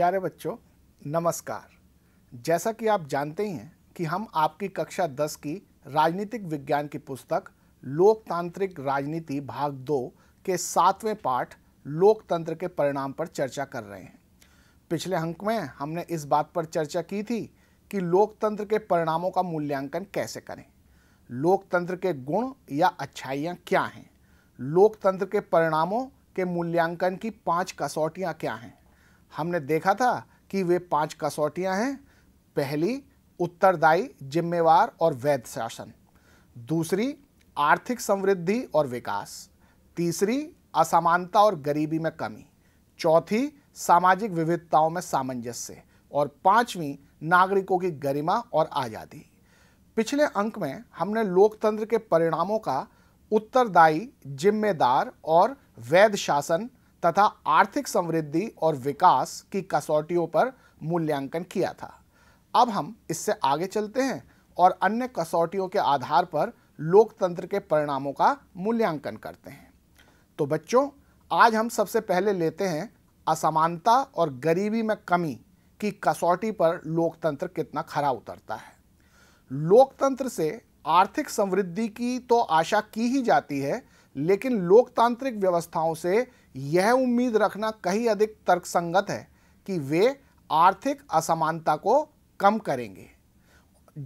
प्यारे बच्चों नमस्कार जैसा कि आप जानते ही हैं कि हम आपकी कक्षा 10 की राजनीतिक विज्ञान की पुस्तक लोकतांत्रिक राजनीति भाग दो के सातवें पाठ लोकतंत्र के परिणाम पर चर्चा कर रहे हैं पिछले अंक में हमने इस बात पर चर्चा की थी कि लोकतंत्र के परिणामों का मूल्यांकन कैसे करें लोकतंत्र के गुण या अच्छाइयाँ क्या हैं लोकतंत्र के परिणामों के मूल्यांकन की पाँच कसौटियाँ क्या हैं हमने देखा था कि वे पांच कसौटियां हैं पहली उत्तरदायी जिम्मेवार और वैध शासन दूसरी आर्थिक समृद्धि और विकास तीसरी असमानता और गरीबी में कमी चौथी सामाजिक विविधताओं में सामंजस्य और पांचवी नागरिकों की गरिमा और आज़ादी पिछले अंक में हमने लोकतंत्र के परिणामों का उत्तरदायी जिम्मेदार और वैध शासन तथा आर्थिक समृद्धि और विकास की कसौटियों पर मूल्यांकन किया था अब हम इससे आगे चलते हैं और अन्य कसौटियों के आधार पर लोकतंत्र के परिणामों का मूल्यांकन करते हैं तो बच्चों आज हम सबसे पहले लेते हैं असमानता और गरीबी में कमी की कसौटी पर लोकतंत्र कितना खरा उतरता है लोकतंत्र से आर्थिक समृद्धि की तो आशा की ही जाती है लेकिन लोकतांत्रिक व्यवस्थाओं से यह उम्मीद रखना कहीं अधिक तर्कसंगत है कि वे आर्थिक असमानता को कम करेंगे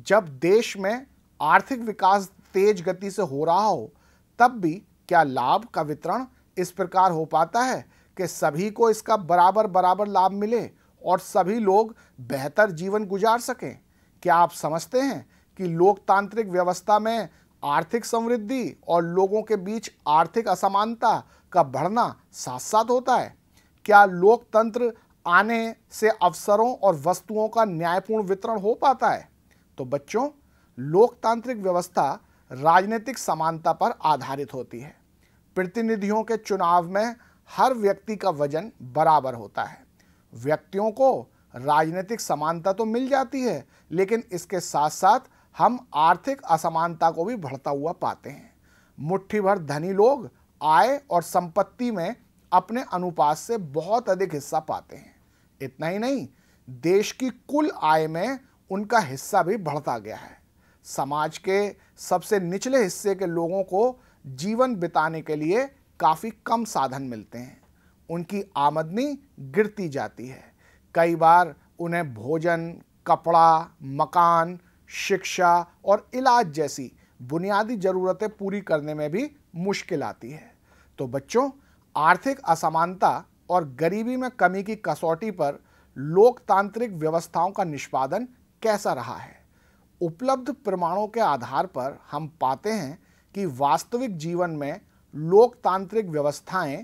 जब देश में आर्थिक विकास तेज गति से हो रहा हो तब भी क्या लाभ का वितरण इस प्रकार हो पाता है कि सभी को इसका बराबर बराबर लाभ मिले और सभी लोग बेहतर जीवन गुजार सकें क्या आप समझते हैं कि लोकतांत्रिक व्यवस्था में आर्थिक समृद्धि और लोगों के बीच आर्थिक असमानता का बढ़ना साथ साथ होता है क्या लोकतंत्र आने से अवसरों और वस्तुओं का न्यायपूर्ण वितरण हो पाता है तो बच्चों लोकतांत्रिक व्यवस्था राजनीतिक समानता पर आधारित होती है प्रतिनिधियों के चुनाव में हर व्यक्ति का वजन बराबर होता है व्यक्तियों को राजनीतिक समानता तो मिल जाती है लेकिन इसके साथ साथ हम आर्थिक असमानता को भी बढ़ता हुआ पाते हैं मुट्ठी भर धनी लोग आय और संपत्ति में अपने अनुपात से बहुत अधिक हिस्सा पाते हैं इतना ही नहीं देश की कुल आय में उनका हिस्सा भी बढ़ता गया है समाज के सबसे निचले हिस्से के लोगों को जीवन बिताने के लिए काफ़ी कम साधन मिलते हैं उनकी आमदनी गिरती जाती है कई बार उन्हें भोजन कपड़ा मकान शिक्षा और इलाज जैसी बुनियादी ज़रूरतें पूरी करने में भी मुश्किल आती है तो बच्चों आर्थिक असमानता और गरीबी में कमी की कसौटी पर लोकतांत्रिक व्यवस्थाओं का निष्पादन कैसा रहा है उपलब्ध प्रमाणों के आधार पर हम पाते हैं कि वास्तविक जीवन में लोकतांत्रिक व्यवस्थाएं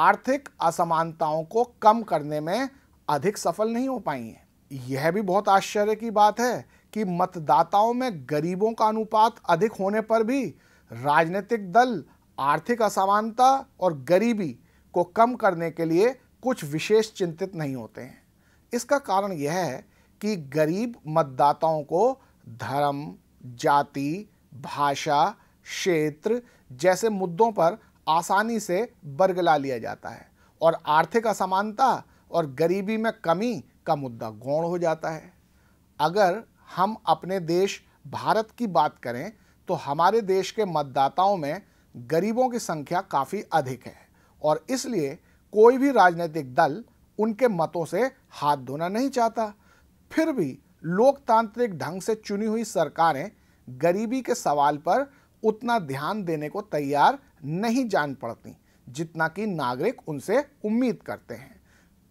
आर्थिक असमानताओं को कम करने में अधिक सफल नहीं हो पाई हैं यह भी बहुत आश्चर्य की बात है कि मतदाताओं में गरीबों का अनुपात अधिक होने पर भी राजनीतिक दल आर्थिक असमानता और गरीबी को कम करने के लिए कुछ विशेष चिंतित नहीं होते हैं इसका कारण यह है कि गरीब मतदाताओं को धर्म जाति भाषा क्षेत्र जैसे मुद्दों पर आसानी से बरगला लिया जाता है और आर्थिक असमानता और गरीबी में कमी का मुद्दा गौण हो जाता है अगर हम अपने देश भारत की बात करें तो हमारे देश के मतदाताओं में गरीबों की संख्या काफ़ी अधिक है और इसलिए कोई भी राजनीतिक दल उनके मतों से हाथ धोना नहीं चाहता फिर भी लोकतांत्रिक ढंग से चुनी हुई सरकारें गरीबी के सवाल पर उतना ध्यान देने को तैयार नहीं जान पड़ती जितना कि नागरिक उनसे उम्मीद करते हैं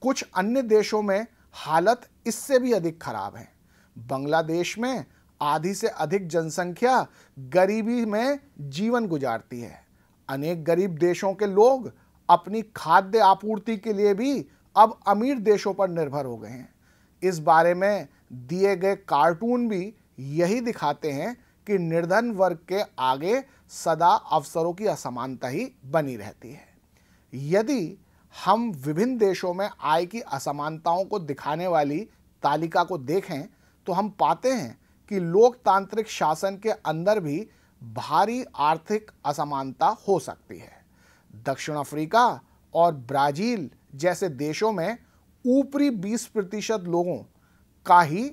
कुछ अन्य देशों में हालत इससे भी अधिक खराब है बांग्लादेश में आधी से अधिक जनसंख्या गरीबी में जीवन गुजारती है अनेक गरीब देशों के लोग अपनी खाद्य आपूर्ति के लिए भी अब अमीर देशों पर निर्भर हो गए हैं इस बारे में दिए गए कार्टून भी यही दिखाते हैं कि निर्धन वर्ग के आगे सदा अवसरों की असमानता ही बनी रहती है यदि हम विभिन्न देशों में आय की असमानताओं को दिखाने वाली तालिका को देखें तो हम पाते हैं कि लोकतांत्रिक शासन के अंदर भी भारी आर्थिक असमानता हो सकती है दक्षिण अफ्रीका और ब्राजील जैसे देशों में ऊपरी 20 प्रतिशत लोगों का ही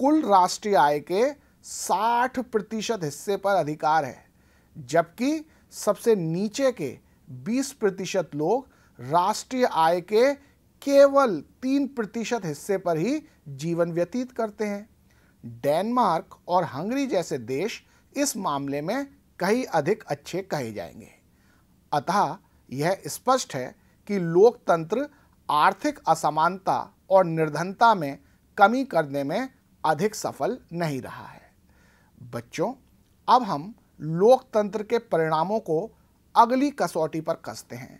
कुल राष्ट्रीय आय के 60 प्रतिशत हिस्से पर अधिकार है जबकि सबसे नीचे के 20 प्रतिशत लोग राष्ट्रीय आय के केवल 3 प्रतिशत हिस्से पर ही जीवन व्यतीत करते हैं डेनमार्क और हंगरी जैसे देश इस मामले में कहीं अधिक अच्छे कहे जाएंगे अतः यह स्पष्ट है कि लोकतंत्र आर्थिक असमानता और निर्धनता में कमी करने में अधिक सफल नहीं रहा है बच्चों अब हम लोकतंत्र के परिणामों को अगली कसौटी पर कसते हैं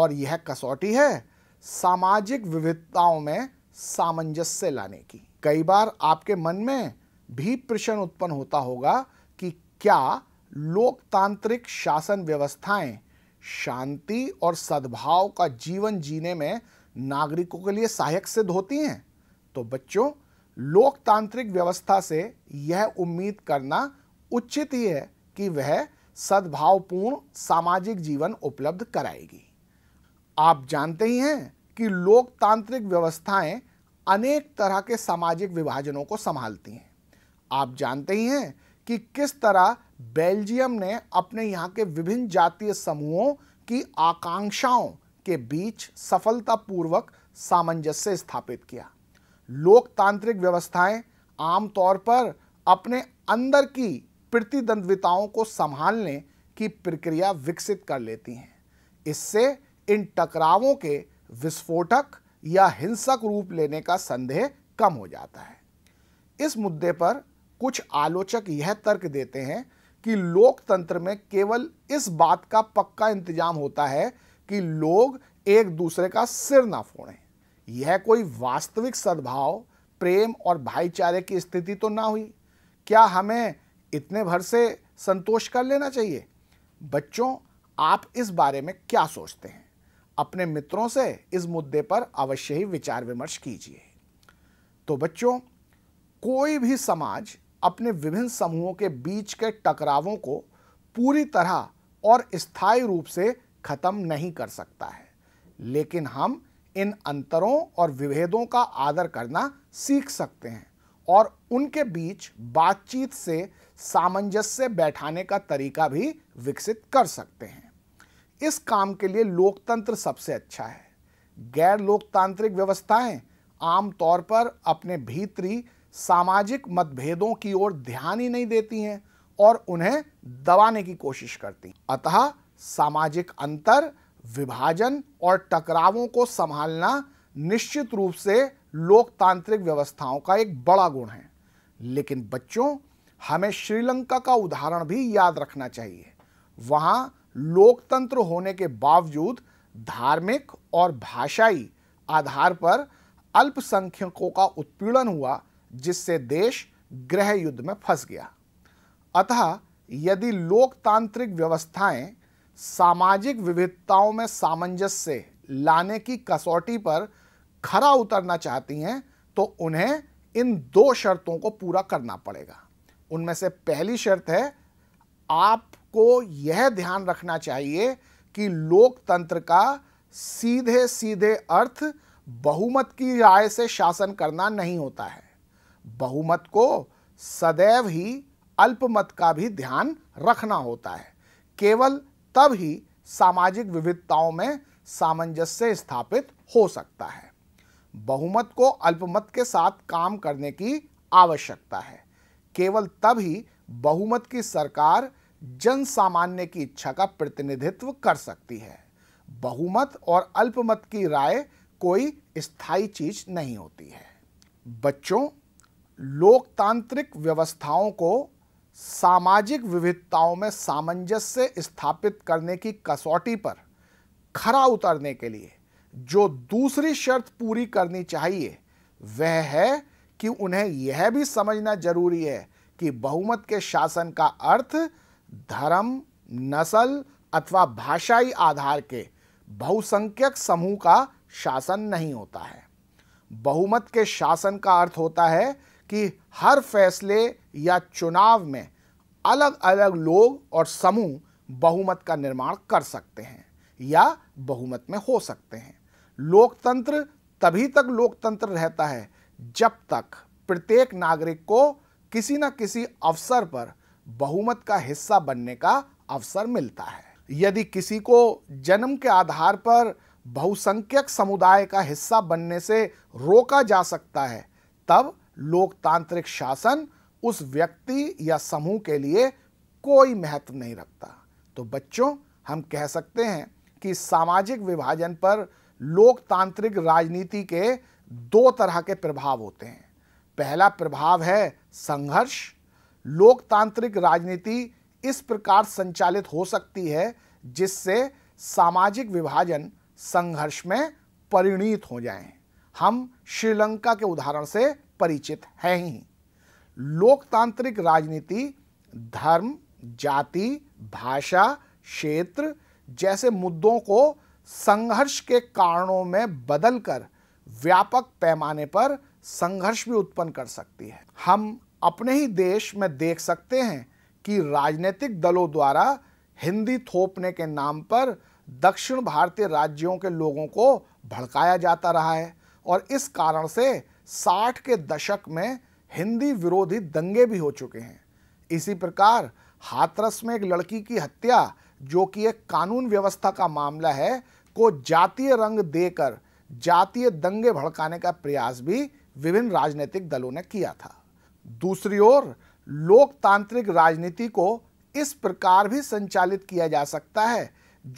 और यह कसौटी है सामाजिक विविधताओं में सामंजस्य लाने की कई बार आपके मन में भी प्रश्न उत्पन्न होता होगा कि क्या लोकतांत्रिक शासन व्यवस्थाएं शांति और सद्भाव का जीवन जीने में नागरिकों के लिए सहायक सिद्ध होती हैं तो बच्चों लोकतांत्रिक व्यवस्था से यह उम्मीद करना उचित ही है कि वह सद्भावपूर्ण सामाजिक जीवन उपलब्ध कराएगी आप जानते ही हैं कि लोकतांत्रिक व्यवस्थाएं अनेक तरह के सामाजिक विभाजनों को संभालती हैं आप जानते ही हैं कि किस तरह बेल्जियम ने अपने यहाँ के विभिन्न जातीय समूहों की आकांक्षाओं के बीच सफलतापूर्वक सामंजस्य स्थापित किया लोकतांत्रिक व्यवस्थाएं आमतौर पर अपने अंदर की प्रतिद्वंद्विताओं को संभालने की प्रक्रिया विकसित कर लेती हैं इससे इन टकरावों के विस्फोटक या हिंसक रूप लेने का संदेह कम हो जाता है इस मुद्दे पर कुछ आलोचक यह तर्क देते हैं कि लोकतंत्र में केवल इस बात का पक्का इंतजाम होता है कि लोग एक दूसरे का सिर ना फोड़ें यह कोई वास्तविक सद्भाव प्रेम और भाईचारे की स्थिति तो ना हुई क्या हमें इतने भर से संतोष कर लेना चाहिए बच्चों आप इस बारे में क्या सोचते हैं अपने मित्रों से इस मुद्दे पर अवश्य ही विचार विमर्श कीजिए तो बच्चों कोई भी समाज अपने विभिन्न समूहों के बीच के टकरावों को पूरी तरह और स्थायी रूप से खत्म नहीं कर सकता है लेकिन हम इन अंतरों और विभेदों का आदर करना सीख सकते हैं और उनके बीच बातचीत से सामंजस्य बैठाने का तरीका भी विकसित कर सकते हैं इस काम के लिए लोकतंत्र सबसे अच्छा है गैर लोकतांत्रिक व्यवस्थाएं आमतौर पर अपने भीतरी सामाजिक मतभेदों की ओर ध्यान ही नहीं देती हैं और उन्हें दबाने की कोशिश करती अतः सामाजिक अंतर विभाजन और टकरावों को संभालना निश्चित रूप से लोकतांत्रिक व्यवस्थाओं का एक बड़ा गुण है लेकिन बच्चों हमें श्रीलंका का उदाहरण भी याद रखना चाहिए वहाँ लोकतंत्र होने के बावजूद धार्मिक और भाषाई आधार पर अल्पसंख्यकों का उत्पीड़न हुआ जिससे देश गृह युद्ध में फंस गया अतः यदि लोकतांत्रिक व्यवस्थाएं सामाजिक विविधताओं में सामंजस्य लाने की कसौटी पर खरा उतरना चाहती हैं तो उन्हें इन दो शर्तों को पूरा करना पड़ेगा उनमें से पहली शर्त है आप को यह ध्यान रखना चाहिए कि लोकतंत्र का सीधे सीधे अर्थ बहुमत की राय से शासन करना नहीं होता है बहुमत को सदैव ही अल्पमत का भी ध्यान रखना होता है केवल तब ही सामाजिक विविधताओं में सामंजस्य स्थापित हो सकता है बहुमत को अल्पमत के साथ काम करने की आवश्यकता है केवल तब ही बहुमत की सरकार जन सामान्य की इच्छा का प्रतिनिधित्व कर सकती है बहुमत और अल्पमत की राय कोई स्थायी चीज नहीं होती है बच्चों लोकतांत्रिक व्यवस्थाओं को सामाजिक विविधताओं में सामंजस्य स्थापित करने की कसौटी पर खरा उतरने के लिए जो दूसरी शर्त पूरी करनी चाहिए वह है कि उन्हें यह भी समझना जरूरी है कि बहुमत के शासन का अर्थ धर्म नस्ल अथवा भाषाई आधार के बहुसंख्यक समूह का शासन नहीं होता है बहुमत के शासन का अर्थ होता है कि हर फैसले या चुनाव में अलग अलग लोग और समूह बहुमत का निर्माण कर सकते हैं या बहुमत में हो सकते हैं लोकतंत्र तभी तक लोकतंत्र रहता है जब तक प्रत्येक नागरिक को किसी न किसी अवसर पर बहुमत का हिस्सा बनने का अवसर मिलता है यदि किसी को जन्म के आधार पर बहुसंख्यक समुदाय का हिस्सा बनने से रोका जा सकता है तब लोकतांत्रिक शासन उस व्यक्ति या समूह के लिए कोई महत्व नहीं रखता तो बच्चों हम कह सकते हैं कि सामाजिक विभाजन पर लोकतांत्रिक राजनीति के दो तरह के प्रभाव होते हैं पहला प्रभाव है संघर्ष लोकतांत्रिक राजनीति इस प्रकार संचालित हो सकती है जिससे सामाजिक विभाजन संघर्ष में परिणित हो जाएं। हम श्रीलंका के उदाहरण से परिचित हैं ही लोकतांत्रिक राजनीति धर्म जाति भाषा क्षेत्र जैसे मुद्दों को संघर्ष के कारणों में बदलकर व्यापक पैमाने पर संघर्ष भी उत्पन्न कर सकती है हम अपने ही देश में देख सकते हैं कि राजनीतिक दलों द्वारा हिंदी थोपने के नाम पर दक्षिण भारतीय राज्यों के लोगों को भड़काया जाता रहा है और इस कारण से 60 के दशक में हिंदी विरोधी दंगे भी हो चुके हैं इसी प्रकार हाथरस में एक लड़की की हत्या जो कि एक कानून व्यवस्था का मामला है को जातीय रंग देकर जातीय दंगे भड़काने का प्रयास भी विभिन्न राजनीतिक दलों ने किया था दूसरी ओर लोकतांत्रिक राजनीति को इस प्रकार भी संचालित किया जा सकता है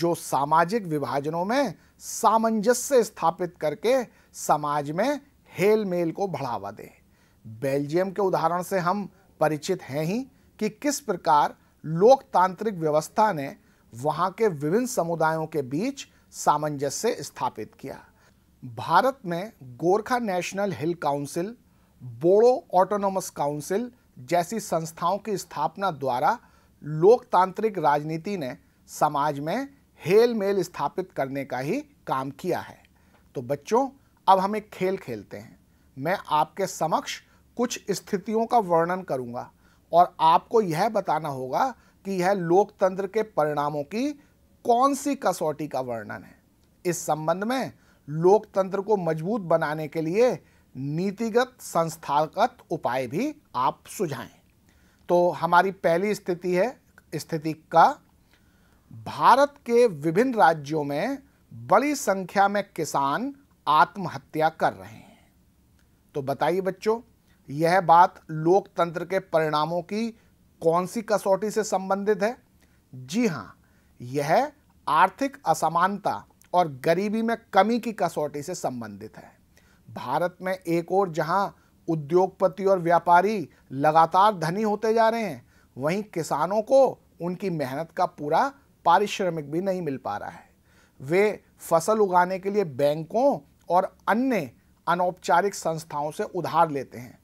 जो सामाजिक विभाजनों में सामंजस्य स्थापित करके समाज में हेल मेल को बढ़ावा दे बेल्जियम के उदाहरण से हम परिचित हैं ही कि किस प्रकार लोकतांत्रिक व्यवस्था ने वहां के विभिन्न समुदायों के बीच सामंजस्य स्थापित किया भारत में Gorkha national hill council Bodo autonomous council जैसी संस्थाओं की स्थापना द्वारा लोकतांत्रिक राजनीति ने समाज में हेल मेल स्थापित करने का ही काम किया है तो बच्चों अब हम एक खेल खेलते हैं मैं आपके समक्ष कुछ स्थितियों का वर्णन करूंगा और आपको यह बताना होगा कि यह लोकतंत्र के परिणामों की कौन सी कसौटी का वर्णन है इस संबंध में लोकतंत्र को मजबूत बनाने के लिए नीतिगत संस्थागत उपाय भी आप सुझाएं तो हमारी पहली स्थिति है स्थिति का भारत के विभिन्न राज्यों में बड़ी संख्या में किसान आत्महत्या कर रहे हैं तो बताइए बच्चों यह बात लोकतंत्र के परिणामों की कौन सी कसौटी से संबंधित है जी हां यह आर्थिक असमानता और गरीबी में कमी की कसौटी से संबंधित है भारत में एक और जहां उद्योगपति और व्यापारी लगातार धनी होते जा रहे हैं वहीं किसानों को उनकी मेहनत का पूरा पारिश्रमिक भी नहीं मिल पा रहा है वे फसल उगाने के लिए बैंकों और अन्य अनौपचारिक संस्थाओं से उधार लेते हैं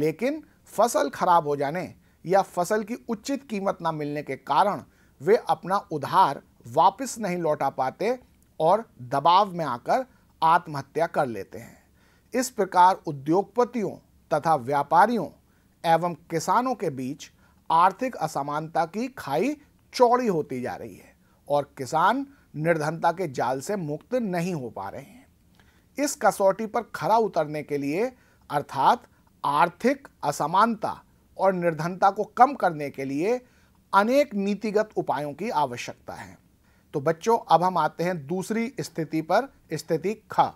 लेकिन फसल खराब हो जाने या फसल की उचित कीमत ना मिलने के कारण वे अपना उधार वापस नहीं लौटा पाते और दबाव में आकर आत्महत्या कर लेते हैं इस प्रकार उद्योगपतियों तथा व्यापारियों एवं किसानों के बीच आर्थिक असमानता की खाई चौड़ी होती जा रही है और किसान निर्धनता के जाल से मुक्त नहीं हो पा रहे हैं इस कसौटी पर खरा उतरने के लिए अर्थात आर्थिक असमानता और निर्धनता को कम करने के लिए अनेक नीतिगत उपायों की आवश्यकता है तो बच्चों अब हम आते हैं दूसरी स्थिति पर स्थिति खा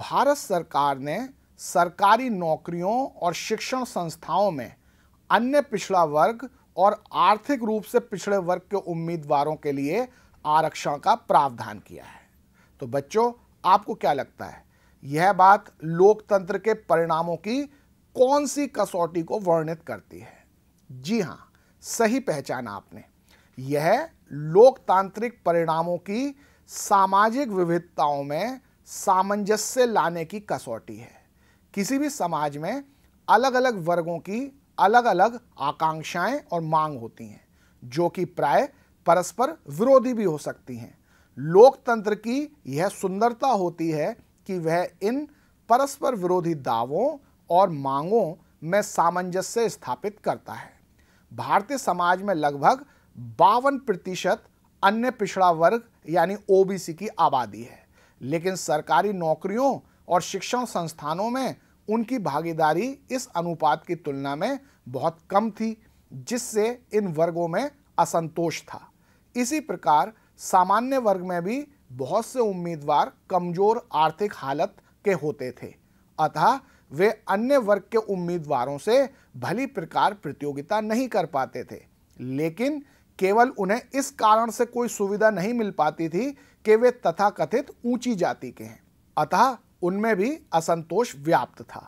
भारत सरकार ने सरकारी नौकरियों और शिक्षण संस्थाओं में अन्य पिछड़ा वर्ग और आर्थिक रूप से पिछड़े वर्ग के उम्मीदवारों के लिए आरक्षण का प्रावधान किया है तो बच्चों आपको क्या लगता है यह बात लोकतंत्र के परिणामों की कौन सी कसौटी को वर्णित करती है जी हां सही पहचाना आपने यह लोकतांत्रिक परिणामों की सामाजिक विविधताओं में सामंजस्य लाने की कसौटी है किसी भी समाज में अलग अलग वर्गों की अलग अलग आकांक्षाएं और मांग होती हैं जो कि प्राय परस्पर विरोधी भी हो सकती हैं लोकतंत्र की यह सुंदरता होती है कि वह इन परस्पर विरोधी दावों और मांगों में सामंजस्य स्थापित करता है भारतीय समाज में लगभग बावन प्रतिशत अन्य पिछड़ा वर्ग यानी ओबीसी की आबादी है लेकिन सरकारी नौकरियों और शिक्षण संस्थानों में उनकी भागीदारी इस अनुपात की तुलना में बहुत कम थी जिससे इन वर्गों में असंतोष था इसी प्रकार सामान्य वर्ग में भी बहुत से उम्मीदवार कमजोर आर्थिक हालत के होते थे अतः वे अन्य वर्ग के उम्मीदवारों से भली प्रकार प्रतियोगिता नहीं कर पाते थे लेकिन केवल उन्हें इस कारण से कोई सुविधा नहीं मिल पाती थी कि वे तथाकथित ऊंची जाति के हैं अतः उनमें भी असंतोष व्याप्त था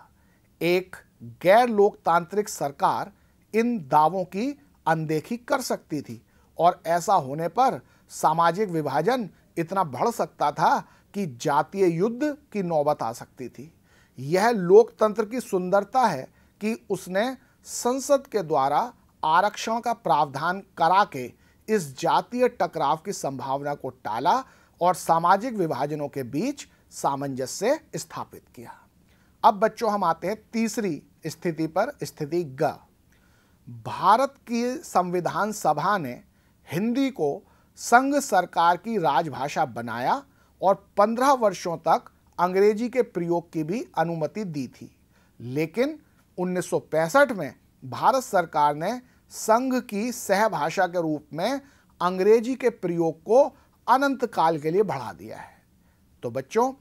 एक गैर लोकतांत्रिक सरकार इन दावों की अनदेखी कर सकती थी और ऐसा होने पर सामाजिक विभाजन इतना बढ़ सकता था कि जातीय युद्ध की नौबत आ सकती थी यह लोकतंत्र की सुंदरता है कि उसने संसद के द्वारा आरक्षण का प्रावधान करा के इस जातीय टकराव की संभावना को टाला और सामाजिक विभाजनों के बीच सामंजस्य स्थापित किया अब बच्चों हम आते हैं तीसरी स्थिति पर स्थिति ग भारत की संविधान सभा ने हिंदी को संघ सरकार की राजभाषा बनाया और 15 वर्षों तक अंग्रेजी के प्रयोग की भी अनुमति दी थी लेकिन 1965 में भारत सरकार ने संघ की सहभाषा के रूप में अंग्रेजी के प्रयोग को अनंत काल के लिए बढ़ा दिया है तो बच्चों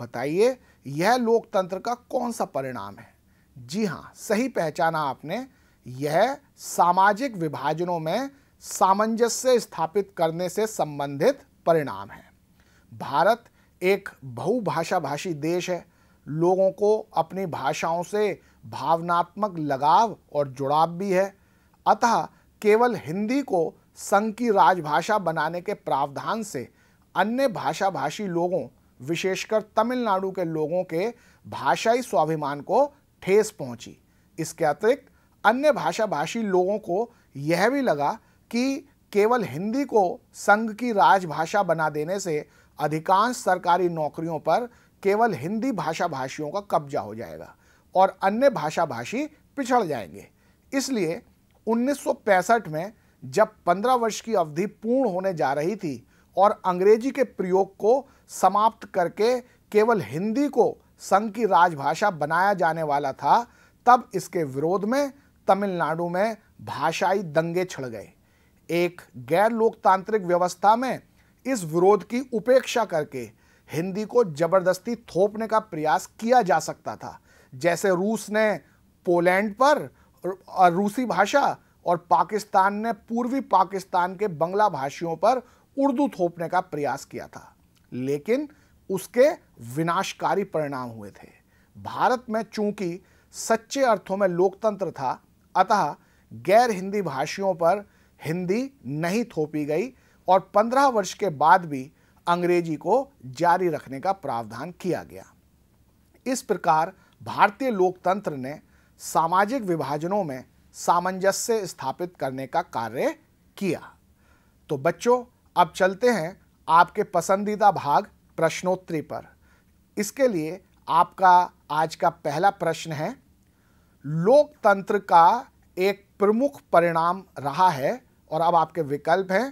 बताइए यह लोकतंत्र का कौन सा परिणाम है जी हाँ सही पहचाना आपने यह सामाजिक विभाजनों में सामंजस्य स्थापित करने से संबंधित परिणाम है भारत एक बहुभाषा भाषी देश है लोगों को अपनी भाषाओं से भावनात्मक लगाव और जुड़ाव भी है अतः केवल हिंदी को संघ की राजभाषा बनाने के प्रावधान से अन्य भाषा भाषी लोगों विशेषकर तमिलनाडु के लोगों के भाषाई स्वाभिमान को ठेस पहुंची इसके अतिरिक्त अन्य भाषा भाषी लोगों को यह भी लगा कि केवल हिंदी को संघ की राजभाषा बना देने से अधिकांश सरकारी नौकरियों पर केवल हिंदी भाषा भाषियों का कब्जा हो जाएगा और अन्य भाषा भाषी पिछड़ जाएंगे इसलिए उन्नीस में जब 15 वर्ष की अवधि पूर्ण होने जा रही थी और अंग्रेजी के प्रयोग को समाप्त करके केवल हिंदी को संघ की राजभाषा बनाया जाने वाला था तब इसके विरोध में तमिलनाडु में भाषाई दंगे छिड़ गए एक गैर लोकतांत्रिक व्यवस्था में इस विरोध की उपेक्षा करके हिंदी को जबरदस्ती थोपने का प्रयास किया जा सकता था जैसे रूस ने पोलैंड पर रूसी भाषा और पाकिस्तान ने पूर्वी पाकिस्तान के बंगला भाषियों पर उर्दू थोपने का प्रयास किया था लेकिन उसके विनाशकारी परिणाम हुए थे भारत में चूंकि सच्चे अर्थों में लोकतंत्र था अतः गैर हिंदी भाषियों पर हिंदी नहीं थोपी गई और 15 वर्ष के बाद भी अंग्रेजी को जारी रखने का प्रावधान किया गया इस प्रकार भारतीय लोकतंत्र ने सामाजिक विभाजनों में सामंजस्य स्थापित करने का कार्य किया तो बच्चों अब चलते हैं आपके पसंदीदा भाग प्रश्नोत्तरी पर इसके लिए आपका आज का पहला प्रश्न है लोकतंत्र का एक प्रमुख परिणाम रहा है और अब आपके विकल्प हैं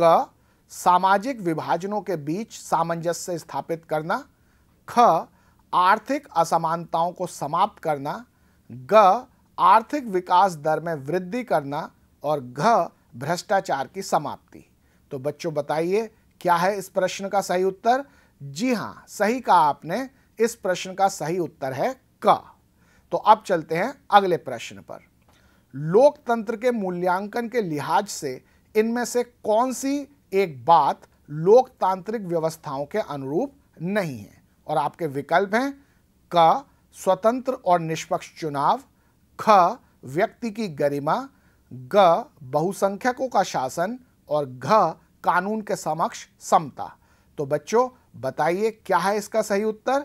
क सामाजिक विभाजनों के बीच सामंजस्य स्थापित करना ख आर्थिक असमानताओं को समाप्त करना ग आर्थिक विकास दर में वृद्धि करना और घ भ्रष्टाचार की समाप्ति तो बच्चों बताइए क्या है इस प्रश्न का सही उत्तर जी हां सही कहा आपने इस प्रश्न का सही उत्तर है क तो अब चलते हैं अगले प्रश्न पर लोकतंत्र के मूल्यांकन के लिहाज से इनमें से कौन सी एक बात लोकतांत्रिक व्यवस्थाओं के अनुरूप नहीं है और आपके विकल्प हैं क स्वतंत्र और निष्पक्ष चुनाव ख व्यक्ति की गरिमा ग बहुसंख्यकों का शासन और घ कानून के समक्ष समता तो बच्चों बताइए क्या है इसका सही उत्तर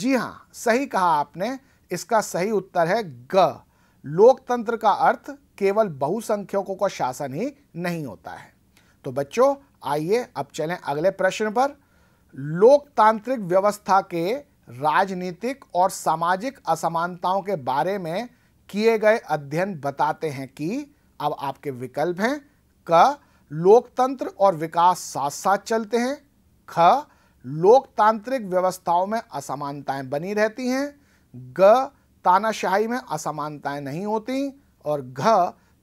जी हाँ सही कहा आपने इसका सही उत्तर है ग लोकतंत्र का अर्थ केवल बहुसंख्यकों का शासन ही नहीं होता है तो बच्चों आइए अब चलें अगले प्रश्न पर लोकतांत्रिक व्यवस्था के राजनीतिक और सामाजिक असमानताओं के बारे में किए गए अध्ययन बताते हैं कि अब आपके विकल्प हैं क लोकतंत्र और विकास साथ साथ चलते हैं ख लोकतांत्रिक व्यवस्थाओं में असमानताएं बनी रहती हैं ग तानाशाही में असमानताएं नहीं होती और घ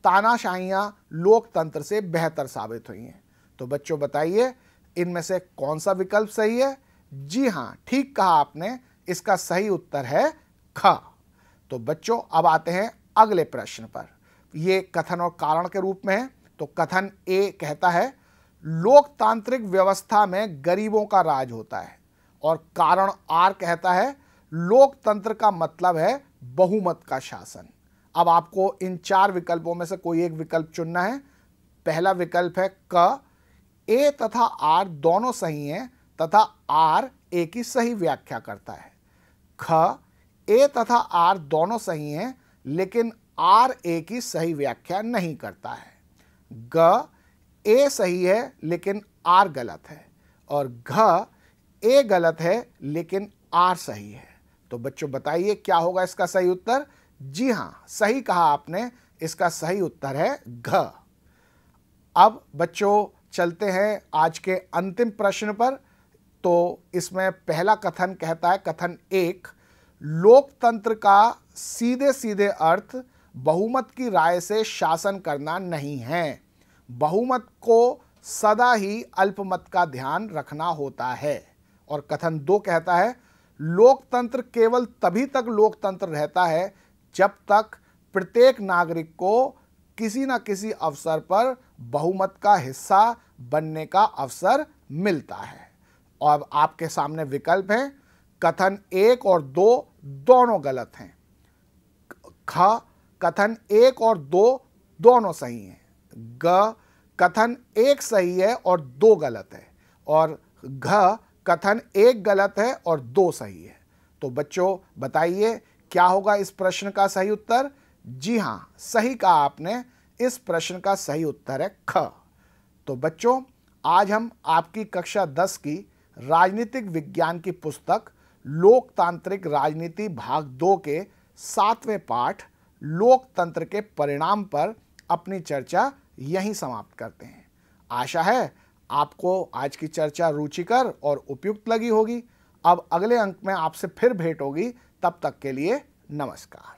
तानाशाहियाँ लोकतंत्र से बेहतर साबित हुई हैं तो बच्चों बताइए इनमें से कौन सा विकल्प सही है जी हाँ ठीक कहा आपने इसका सही उत्तर है ख तो बच्चों अब आते हैं अगले प्रश्न पर ये कथन और कारण के रूप में है तो कथन ए कहता है लोकतांत्रिक व्यवस्था में गरीबों का राज होता है और कारण आर कहता है लोकतंत्र का मतलब है बहुमत का शासन अब आपको इन चार विकल्पों में से कोई एक विकल्प चुनना है पहला विकल्प है क ए तथा आर दोनों सही हैं तथा आर ए की सही व्याख्या करता है ख ए तथा आर दोनों सही हैं लेकिन आर ए की सही व्याख्या नहीं करता है ग ए सही है लेकिन आर गलत है और घ ए गलत है लेकिन आर सही है तो बच्चों बताइए क्या होगा इसका सही उत्तर जी हां सही कहा आपने इसका सही उत्तर है घ अब बच्चों चलते हैं आज के अंतिम प्रश्न पर तो इसमें पहला कथन कहता है कथन एक लोकतंत्र का सीधे सीधे अर्थ बहुमत की राय से शासन करना नहीं है बहुमत को सदा ही अल्पमत का ध्यान रखना होता है और कथन दो कहता है लोकतंत्र केवल तभी तक लोकतंत्र रहता है जब तक प्रत्येक नागरिक को किसी न किसी अवसर पर बहुमत का हिस्सा बनने का अवसर मिलता है और आपके सामने विकल्प हैं कथन एक और दो दोनों गलत हैं ख कथन एक और दो दोनों सही हैं ग कथन एक सही है और दो गलत है और घ कथन एक गलत है और दो सही है तो बच्चों बताइए क्या होगा इस प्रश्न का सही उत्तर जी हाँ सही कहा आपने इस प्रश्न का सही उत्तर है ख तो बच्चों आज हम आपकी कक्षा 10 की राजनीतिक विज्ञान की पुस्तक लोकतांत्रिक राजनीति भाग दो के सातवें पाठ लोकतंत्र के परिणाम पर अपनी चर्चा यहीं समाप्त करते हैं आशा है आपको आज की चर्चा रुचिकर और उपयुक्त लगी होगी अब अगले अंक में आपसे फिर भेंट होगी तब तक के लिए नमस्कार